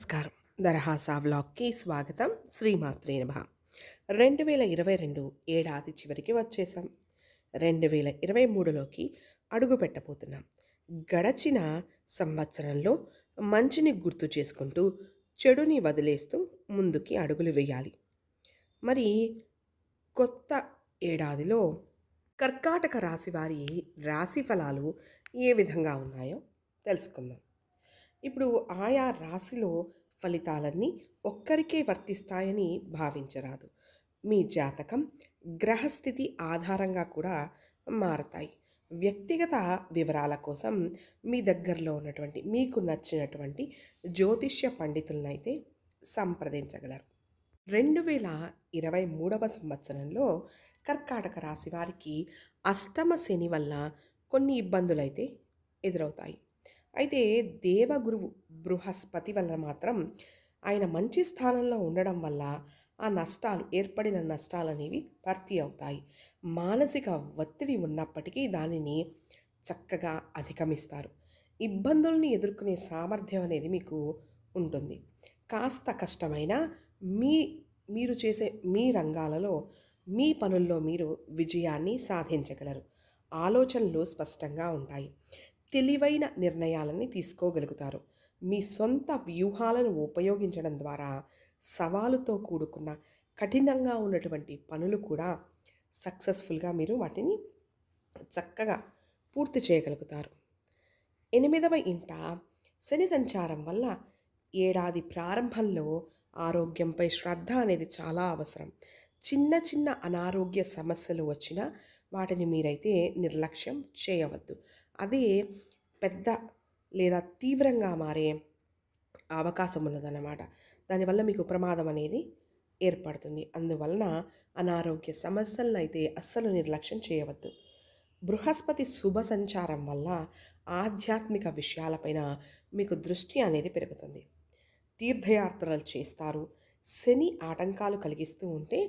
నమస్కారం దరహాసా వ్లాగ్కి స్వాగతం శ్రీమాత్రి నమ రెండు వేల ఇరవై రెండు ఏడాది చివరికి వచ్చేసాం రెండు వేల ఇరవై మూడులోకి అడుగు పెట్టబోతున్నాం గడచిన సంవత్సరంలో మంచిని గుర్తు చేసుకుంటూ చెడుని వదిలేస్తూ ముందుకి అడుగులు వేయాలి మరి కొత్త ఏడాదిలో కర్కాటక రాశి వారి రాశి ఫలాలు ఏ విధంగా ఉన్నాయో తెలుసుకుందాం ఇప్పుడు ఆయా రాశిలో ఫలితాలన్నీ ఒక్కరికే వర్తిస్తాయని భావించరాదు మీ జాతకం గ్రహస్థితి ఆధారంగా కూడా మారతాయి వ్యక్తిగత వివరాల కోసం మీ దగ్గరలో ఉన్నటువంటి మీకు నచ్చినటువంటి జ్యోతిష్య పండితులనైతే సంప్రదించగలరు రెండు వేల ఇరవై మూడవ సంవత్సరంలో కర్కాటక రాశి వారికి అష్టమ శని వల్ల కొన్ని ఇబ్బందులైతే ఎదురవుతాయి అయితే దేవగురువు బృహస్పతి వల్ల మాత్రం ఆయన మంచి స్థానంలో ఉండడం వల్ల ఆ నష్టాలు ఏర్పడిన నష్టాలు అనేవి భర్తీ అవుతాయి మానసిక ఒత్తిడి ఉన్నప్పటికీ దానిని చక్కగా అధిగమిస్తారు ఇబ్బందుల్ని ఎదుర్కొనే సామర్థ్యం అనేది మీకు ఉంటుంది కాస్త కష్టమైన మీ మీరు చేసే మీ రంగాలలో మీ పనుల్లో మీరు విజయాన్ని సాధించగలరు ఆలోచనలు స్పష్టంగా ఉంటాయి తెలివైన నిర్ణయాలని తీసుకోగలుగుతారు మీ సొంత వ్యూహాలను ఉపయోగించడం ద్వారా సవాలుతో కూడుకున్న కఠినంగా ఉన్నటువంటి పనులు కూడా సక్సెస్ఫుల్గా మీరు వాటిని చక్కగా పూర్తి చేయగలుగుతారు ఎనిమిదవ ఇంట శని సంచారం వల్ల ఏడాది ప్రారంభంలో ఆరోగ్యంపై శ్రద్ధ అనేది చాలా అవసరం చిన్న చిన్న అనారోగ్య సమస్యలు వచ్చినా వాటిని మీరైతే నిర్లక్ష్యం చేయవద్దు అది పెద్ద లేదా తీవ్రంగా మారే అవకాశం ఉన్నదన్నమాట దానివల్ల మీకు ప్రమాదం అనేది ఏర్పడుతుంది అందువలన అనారోగ్య సమస్యలను అయితే అస్సలు నిర్లక్ష్యం చేయవద్దు బృహస్పతి శుభ సంచారం వల్ల ఆధ్యాత్మిక విషయాలపైన మీకు దృష్టి అనేది పెరుగుతుంది తీర్థయాత్రలు చేస్తారు శని ఆటంకాలు కలిగిస్తూ ఉంటే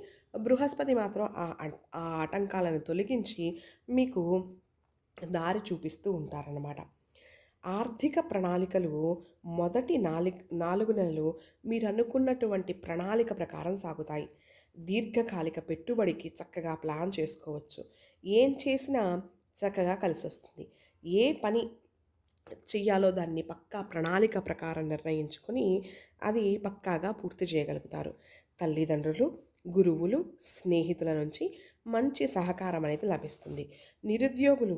బృహస్పతి మాత్రం ఆ ఆటంకాలను తొలగించి మీకు దారి చూపిస్తూ ఉంటారన్నమాట ఆర్థిక ప్రణాళికలు మొదటి నాలి నాలుగు నెలలు మీరు అనుకున్నటువంటి ప్రణాళిక ప్రకారం సాగుతాయి దీర్ఘకాలిక పెట్టుబడికి చక్కగా ప్లాన్ చేసుకోవచ్చు ఏం చేసినా చక్కగా కలిసి వస్తుంది ఏ పని చేయాలో దాన్ని పక్కా ప్రణాళిక ప్రకారం నిర్ణయించుకొని అది పక్కాగా పూర్తి చేయగలుగుతారు తల్లిదండ్రులు గురువులు స్నేహితుల నుంచి మంచి సహకారం అనేది లభిస్తుంది నిరుద్యోగులు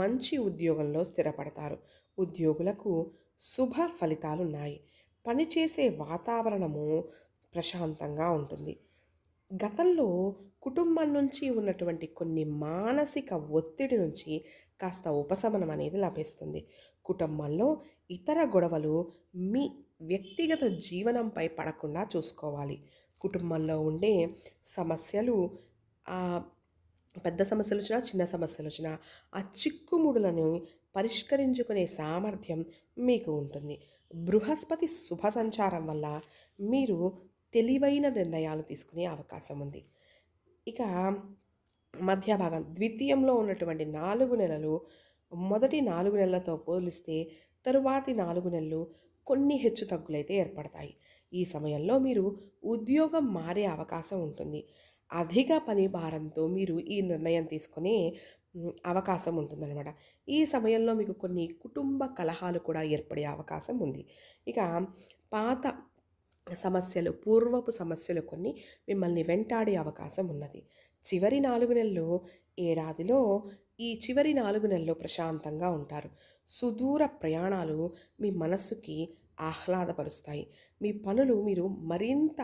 మంచి ఉద్యోగంలో స్థిరపడతారు ఉద్యోగులకు శుభ ఫలితాలున్నాయి పనిచేసే వాతావరణము ప్రశాంతంగా ఉంటుంది గతంలో కుటుంబం నుంచి ఉన్నటువంటి కొన్ని మానసిక ఒత్తిడి నుంచి కాస్త ఉపశమనం అనేది లభిస్తుంది కుటుంబంలో ఇతర గొడవలు మీ వ్యక్తిగత జీవనంపై పడకుండా చూసుకోవాలి కుటుంబంలో ఉండే సమస్యలు పెద్ద సమస్యలు వచ్చినా చిన్న సమస్యలు వచ్చినా ఆ చిక్కుముడులను పరిష్కరించుకునే సామర్థ్యం మీకు ఉంటుంది బృహస్పతి శుభ సంచారం వల్ల మీరు తెలివైన నిర్ణయాలు తీసుకునే అవకాశం ఉంది ఇక మధ్య భాగం ద్వితీయంలో ఉన్నటువంటి నాలుగు నెలలు మొదటి నాలుగు నెలలతో పోలిస్తే తరువాతి నాలుగు నెలలు కొన్ని హెచ్చు తగ్గులైతే ఏర్పడతాయి ఈ సమయంలో మీరు ఉద్యోగం మారే అవకాశం ఉంటుంది అధిక పని భారంతో మీరు ఈ నిర్ణయం తీసుకునే అవకాశం ఉంటుందన్నమాట ఈ సమయంలో మీకు కొన్ని కుటుంబ కలహాలు కూడా ఏర్పడే అవకాశం ఉంది ఇక పాత సమస్యలు పూర్వపు సమస్యలు కొన్ని మిమ్మల్ని వెంటాడే అవకాశం ఉన్నది చివరి నాలుగు నెలలు ఏడాదిలో ఈ చివరి నాలుగు నెలలు ప్రశాంతంగా ఉంటారు సుదూర ప్రయాణాలు మీ మనస్సుకి ఆహ్లాదపరుస్తాయి మీ పనులు మీరు మరింత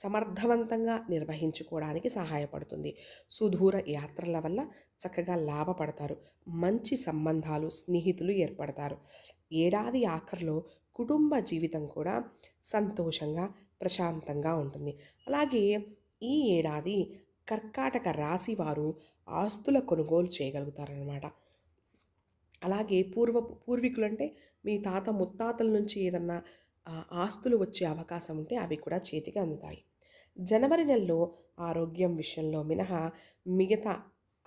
సమర్థవంతంగా నిర్వహించుకోవడానికి సహాయపడుతుంది సుదూర యాత్రల వల్ల చక్కగా లాభపడతారు మంచి సంబంధాలు స్నేహితులు ఏర్పడతారు ఏడాది ఆఖరిలో కుటుంబ జీవితం కూడా సంతోషంగా ప్రశాంతంగా ఉంటుంది అలాగే ఈ ఏడాది కర్కాటక రాశి వారు ఆస్తుల కొనుగోలు చేయగలుగుతారనమాట అలాగే పూర్వ పూర్వీకులంటే మీ తాత ముత్తాతల నుంచి ఏదన్నా ఆస్తులు వచ్చే అవకాశం ఉంటే అవి కూడా చేతికి అందుతాయి జనవరి నెలలో ఆరోగ్యం విషయంలో మినహా మిగతా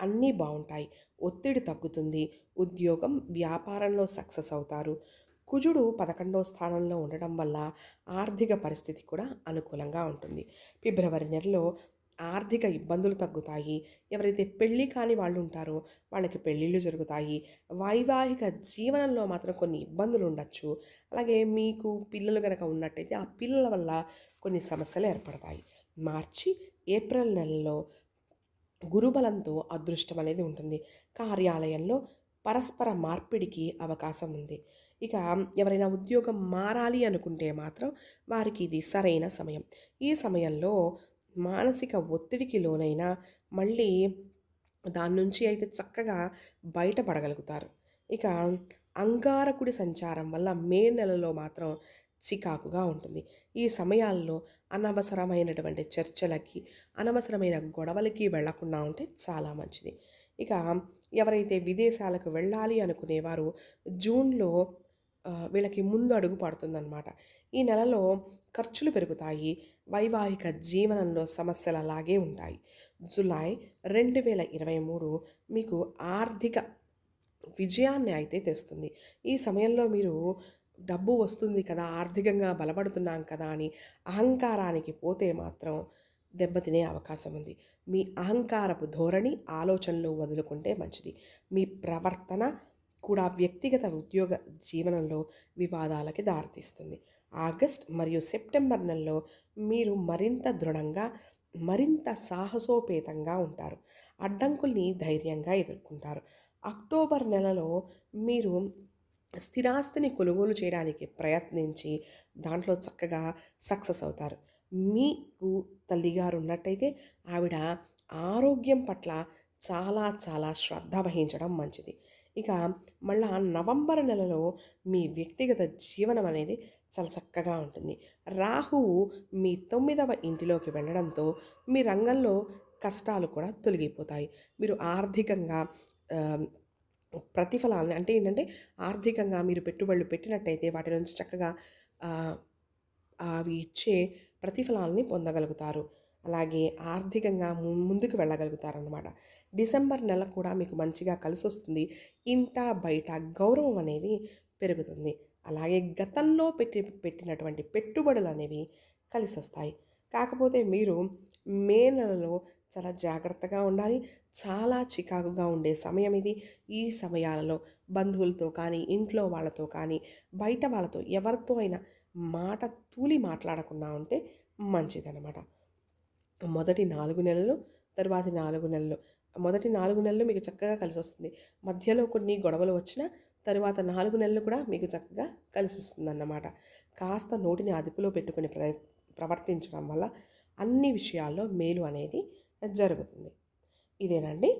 అన్నీ బాగుంటాయి ఒత్తిడి తగ్గుతుంది ఉద్యోగం వ్యాపారంలో సక్సెస్ అవుతారు కుజుడు పదకొండవ స్థానంలో ఉండడం వల్ల ఆర్థిక పరిస్థితి కూడా అనుకూలంగా ఉంటుంది ఫిబ్రవరి నెలలో ఆర్థిక ఇబ్బందులు తగ్గుతాయి ఎవరైతే పెళ్ళి కాని వాళ్ళు ఉంటారో వాళ్ళకి పెళ్ళిళ్ళు జరుగుతాయి వైవాహిక జీవనంలో మాత్రం కొన్ని ఇబ్బందులు ఉండొచ్చు అలాగే మీకు పిల్లలు కనుక ఉన్నట్టయితే ఆ పిల్లల వల్ల కొన్ని సమస్యలు ఏర్పడతాయి మార్చి ఏప్రిల్ నెలలో గురుబలంతో అదృష్టం అనేది ఉంటుంది కార్యాలయంలో పరస్పర మార్పిడికి అవకాశం ఉంది ఇక ఎవరైనా ఉద్యోగం మారాలి అనుకుంటే మాత్రం వారికి ఇది సరైన సమయం ఈ సమయంలో మానసిక ఒత్తిడికి లోనైనా మళ్ళీ దాని నుంచి అయితే చక్కగా బయటపడగలుగుతారు ఇక అంగారకుడి సంచారం వల్ల మే నెలలో మాత్రం చికాకుగా ఉంటుంది ఈ సమయాల్లో అనవసరమైనటువంటి చర్చలకి అనవసరమైన గొడవలకి వెళ్లకుండా ఉంటే చాలా మంచిది ఇక ఎవరైతే విదేశాలకు వెళ్ళాలి అనుకునేవారు జూన్లో వీళ్ళకి ముందు అడుగు పడుతుందన్నమాట ఈ నెలలో ఖర్చులు పెరుగుతాయి వైవాహిక జీవనంలో సమస్యలు అలాగే ఉంటాయి జులై రెండు వేల ఇరవై మూడు మీకు ఆర్థిక విజయాన్ని అయితే తెస్తుంది ఈ సమయంలో మీరు డబ్బు వస్తుంది కదా ఆర్థికంగా బలపడుతున్నాం కదా అని అహంకారానికి పోతే మాత్రం దెబ్బతినే అవకాశం ఉంది మీ అహంకారపు ధోరణి ఆలోచనలు వదులుకుంటే మంచిది మీ ప్రవర్తన కూడా వ్యక్తిగత ఉద్యోగ జీవనంలో వివాదాలకి దారితీస్తుంది ఆగస్ట్ మరియు సెప్టెంబర్ నెలలో మీరు మరింత దృఢంగా మరింత సాహసోపేతంగా ఉంటారు అడ్డంకుల్ని ధైర్యంగా ఎదుర్కొంటారు అక్టోబర్ నెలలో మీరు స్థిరాస్తిని కొనుగోలు చేయడానికి ప్రయత్నించి దాంట్లో చక్కగా సక్సెస్ అవుతారు మీకు తల్లిగారు ఉన్నట్టయితే ఆవిడ ఆరోగ్యం పట్ల చాలా చాలా శ్రద్ధ వహించడం మంచిది ఇక మళ్ళా నవంబర్ నెలలో మీ వ్యక్తిగత జీవనం అనేది చాలా చక్కగా ఉంటుంది రాహువు మీ తొమ్మిదవ ఇంటిలోకి వెళ్ళడంతో మీ రంగంలో కష్టాలు కూడా తొలగిపోతాయి మీరు ఆర్థికంగా ప్రతిఫలాన్ని అంటే ఏంటంటే ఆర్థికంగా మీరు పెట్టుబడులు పెట్టినట్టయితే వాటి నుంచి చక్కగా అవి ఇచ్చే ప్రతిఫలాలని పొందగలుగుతారు అలాగే ఆర్థికంగా ముందుకు వెళ్ళగలుగుతారనమాట డిసెంబర్ నెల కూడా మీకు మంచిగా కలిసి వస్తుంది ఇంట బయట గౌరవం అనేది పెరుగుతుంది అలాగే గతంలో పెట్టి పెట్టినటువంటి పెట్టుబడులు అనేవి కలిసి వస్తాయి కాకపోతే మీరు మే నెలలో చాలా జాగ్రత్తగా ఉండాలి చాలా చికాకుగా ఉండే సమయం ఇది ఈ సమయాలలో బంధువులతో కానీ ఇంట్లో వాళ్ళతో కానీ బయట వాళ్ళతో ఎవరితో అయినా మాట తూలి మాట్లాడకుండా ఉంటే మంచిదనమాట మొదటి నాలుగు నెలలు తర్వాత నాలుగు నెలలు మొదటి నాలుగు నెలలు మీకు చక్కగా కలిసి వస్తుంది మధ్యలో కొన్ని గొడవలు వచ్చినా తర్వాత నాలుగు నెలలు కూడా మీకు చక్కగా కలిసి వస్తుంది అన్నమాట కాస్త నోటిని అదుపులో పెట్టుకుని ప్ర ప్రవర్తించడం వల్ల అన్ని విషయాల్లో మేలు అనేది జరుగుతుంది ఇదేనండి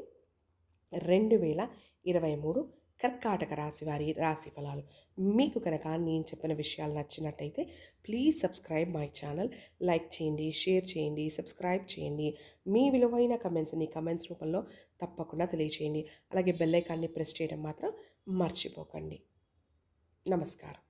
రెండు వేల ఇరవై మూడు కర్కాటక రాశి వారి రాశి ఫలాలు మీకు కనుక నేను చెప్పిన విషయాలు నచ్చినట్టయితే please subscribe my channel like చేయండి షేర్ చేయండి సబ్స్క్రైబ్ చేయండి మీ విలువైన కమెంట్స్ని కమెంట్స్ రూపంలో తప్పకుండా తెలియచేయండి అలాగే బెల్లైకాన్ని ప్రెస్ చేయడం మాత్రం మర్చిపోకండి నమస్కారం